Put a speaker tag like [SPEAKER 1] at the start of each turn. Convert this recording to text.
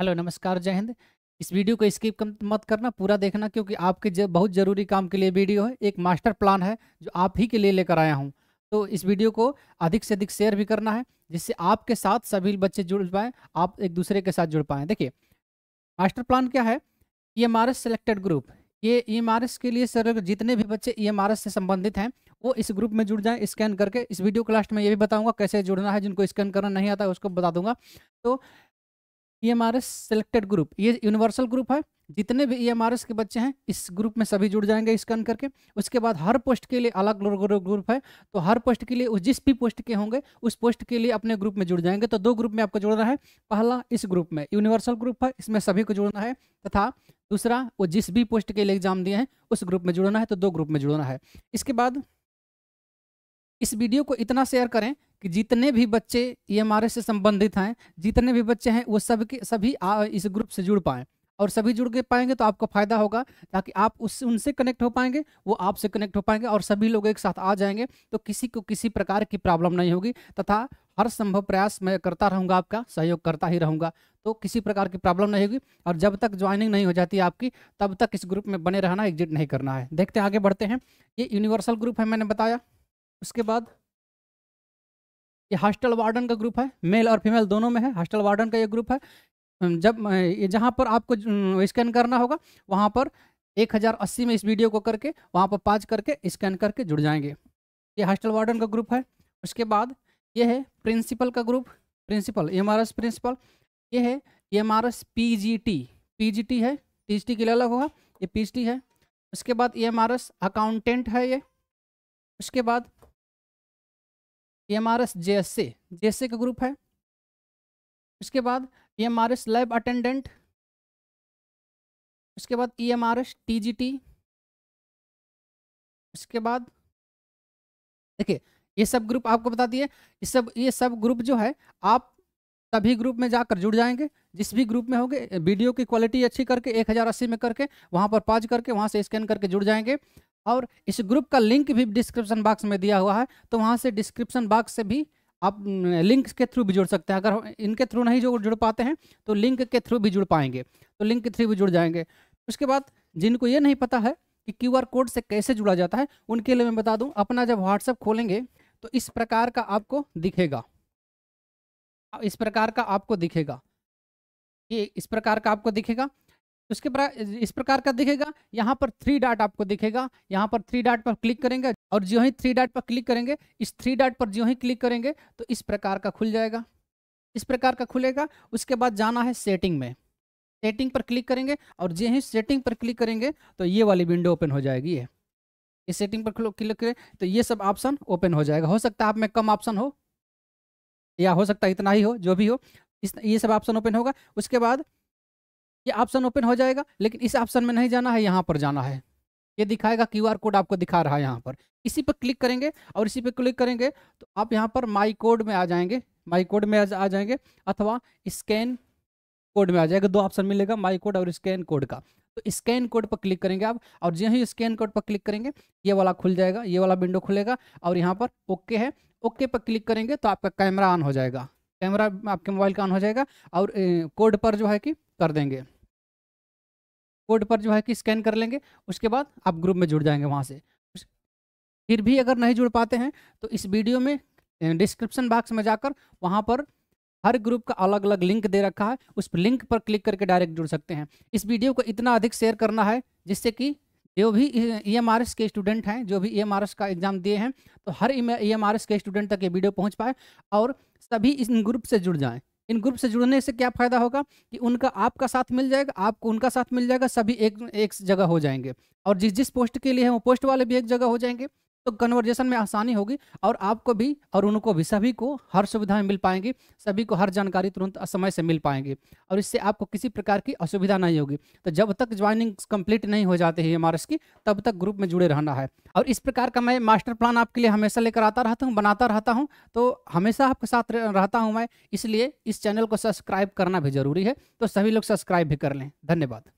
[SPEAKER 1] hello नमस्कार जय हिंद इस वीडियो को स्किप मत करना पूरा देखना क्योंकि आपके जब बहुत ज़रूरी काम के लिए वीडियो है एक मास्टर प्लान है जो आप ही के लिए लेकर आया हूँ तो इस वीडियो को अधिक से अधिक शेयर भी करना है जिससे आपके साथ सभी बच्चे जुड़ पाएँ आप एक दूसरे के साथ जुड़ पाएँ देखिए मास्टर प्लान क्या है ई एम सेलेक्टेड ग्रुप ये ई e के लिए सर जितने भी बच्चे ई e से संबंधित हैं वो इस ग्रुप में जुड़ जाएं स्कैन करके इस वीडियो क्लास्ट लास्ट में ये भी बताऊंगा कैसे जुड़ना है जिनको स्कैन करना नहीं आता उसको बता दूंगा तो E M R S selected group ये यूनिवर्सल ग्रुप है जितने भी ई एम आर एस के बच्चे हैं इस ग्रुप में सभी जुड़ जाएंगे स्कैन करके उसके बाद हर पोस्ट के लिए अलग ग्रुप है तो हर पोस्ट के लिए जिस भी पोस्ट के होंगे उस पोस्ट के लिए अपने ग्रुप में जुड़ जाएंगे तो दो ग्रुप में आपको जुड़ना है पहला इस ग्रुप में यूनिवर्सल ग्रुप है इसमें सभी को जुड़ना है तथा दूसरा वो जिस भी पोस्ट के लिए एग्जाम दिए हैं उस ग्रुप में जुड़ना है तो दो ग्रुप में जुड़ना है इसके बाद इस वीडियो को इतना शेयर करें कि जितने भी बच्चे ई से संबंधित हैं जितने भी बच्चे हैं वो सब के सभी इस ग्रुप से जुड़ पाएँ और सभी जुड़ के पाएंगे तो आपको फायदा होगा ताकि आप उससे उनसे कनेक्ट हो पाएंगे वो आपसे कनेक्ट हो पाएंगे और सभी लोग एक साथ आ जाएंगे तो किसी को किसी प्रकार की प्रॉब्लम नहीं होगी तथा हर संभव प्रयास मैं करता रहूँगा आपका सहयोग करता ही रहूँगा तो किसी प्रकार की प्रॉब्लम नहीं होगी और जब तक ज्वाइनिंग नहीं हो जाती आपकी तब तक इस ग्रुप में बने रहना एग्जिट नहीं करना है देखते आगे बढ़ते हैं ये यूनिवर्सल ग्रुप है मैंने बताया उसके बाद ये हॉस्टल वार्डन का ग्रुप है मेल और फीमेल दोनों में है हॉस्टल वार्डन का ये ग्रुप है जब ये जहाँ पर आपको स्कैन करना होगा वहाँ पर 1080 में इस वीडियो को करके वहाँ पर पाँच करके स्कैन करके जुड़ जाएंगे ये हॉस्टल वार्डन का ग्रुप है उसके बाद ये है प्रिंसिपल का group principal M R S principal ये है M R S P G T P G T है पी जी टी के लिए अलग होगा ये पी जी टी है उसके बाद एम आर एस अकाउंटेंट है ये उसके बाद M R S J S C J S C का ग्रुप है इसके बाद E M R S lab attendant इसके बाद E M R S T G T इसके बाद देखिए ये सब ग्रुप आपको बता दिए ये सब ये सब ग्रुप जो है आप सभी ग्रुप में जाकर जुड़ जाएंगे जिस भी ग्रुप में होंगे वीडियो की क्वालिटी अच्छी करके एक हज़ार अस्सी में करके वहाँ पर पाज करके वहाँ से स्कैन करके जुड़ जाएंगे और इस ग्रुप का लिंक भी डिस्क्रिप्शन बॉक्स में दिया हुआ है तो वहाँ से डिस्क्रिप्शन बॉक्स से भी आप लिंक के थ्रू भी जुड़ सकते हैं अगर इनके थ्रू नहीं जो जुड़ पाते हैं तो लिंक के थ्रू भी जुड़ पाएंगे तो लिंक के थ्रू भी जुड़ जाएंगे उसके बाद जिनको ये नहीं पता है कि क्यू आर कोड से कैसे जुड़ा जाता है उनके लिए मैं बता दूँ अपना जब व्हाट्सएप खोलेंगे तो इस प्रकार का आपको दिखेगा इस प्रकार का आपको दिखेगा ये इस प्रकार का आपको दिखेगा उसके इस प्रकार का दिखेगा यहाँ पर थ्री डाट आपको दिखेगा यहाँ पर थ्री डाट पर क्लिक करेंगे और जो ही थ्री डाट पर क्लिक करेंगे इस थ्री डाट पर जो ही क्लिक करेंगे तो इस प्रकार का खुल जाएगा इस प्रकार का खुलेगा उसके बाद जाना है सेटिंग में सेटिंग पर क्लिक करेंगे और जो ही सेटिंग पर क्लिक करेंगे तो ये वाली विंडो ओपन हो जाएगी ये इस सेटिंग पर क्लिक करें तो ये सब ऑप्शन ओपन हो जाएगा हो सकता है आप में कम ऑप्शन हो या हो सकता है इतना ही हो जो भी हो इस ये सब ऑप्शन ओपन होगा उसके बाद ये ऑप्शन ओपन हो जाएगा लेकिन इस ऑप्शन में नहीं जाना है यहाँ पर जाना है ये दिखाएगा क्यू आर कोड आपको दिखा रहा है यहाँ पर इसी पर क्लिक करेंगे और इसी पर क्लिक करेंगे तो आप यहाँ पर माई कोड में आ जाएंगे माई कोड में आ जाएंगे अथवा स्कैन कोड में आ जाएगा दो ऑप्शन मिलेगा माई कोड और स्कैन कोड का तो स्कैन कोड पर क्लिक करेंगे आप और जो ही स्कैन कोड पर क्लिक करेंगे ये वाला खुल जाएगा ये वाला विंडो खुलेगा और यहाँ पर ओके है ओके पर क्लिक करेंगे तो आपका कैमरा ऑन हो जाएगा कैमरा आपके मोबाइल का ऑन हो जाएगा और कोड पर जो है कि कर देंगे कोड पर जो है कि स्कैन कर लेंगे उसके बाद आप ग्रुप में जुड़ जाएंगे वहाँ से फिर भी अगर नहीं जुड़ पाते हैं तो इस वीडियो में डिस्क्रिप्शन बॉक्स में जाकर वहाँ पर हर ग्रुप का अलग अलग लिंक दे रखा है उस लिंक पर क्लिक करके डायरेक्ट जुड़ सकते हैं इस वीडियो को इतना अधिक शेयर करना है जिससे कि जो भी ई e के स्टूडेंट हैं जो भी ई e का एग्ज़ाम दिए हैं तो हर ई e के स्टूडेंट तक ये वीडियो पहुँच पाए और सभी इस ग्रुप से जुड़ जाएँ इन ग्रुप से जुड़ने से क्या फ़ायदा होगा कि उनका आपका साथ मिल जाएगा आपको उनका साथ मिल जाएगा सभी एक एक जगह हो जाएंगे और जिस जिस पोस्ट के लिए हैं वो पोस्ट वाले भी एक जगह हो जाएंगे तो कन्वर्जेशन में आसानी होगी और आपको भी और उनको भी सभी को हर सुविधाएं मिल पाएंगी सभी को हर जानकारी तुरंत समय से मिल पाएंगी और इससे आपको किसी प्रकार की असुविधा नहीं होगी तो जब तक ज्वाइनिंग कंप्लीट नहीं हो जाती है एम की तब तक ग्रुप में जुड़े रहना है और इस प्रकार का मैं मास्टर प्लान आपके लिए हमेशा लेकर आता रहता हूँ बनाता रहता हूँ तो हमेशा आपके साथ रहता हूँ मैं इसलिए इस चैनल को सब्सक्राइब करना भी जरूरी है तो सभी लोग सब्सक्राइब भी कर लें धन्यवाद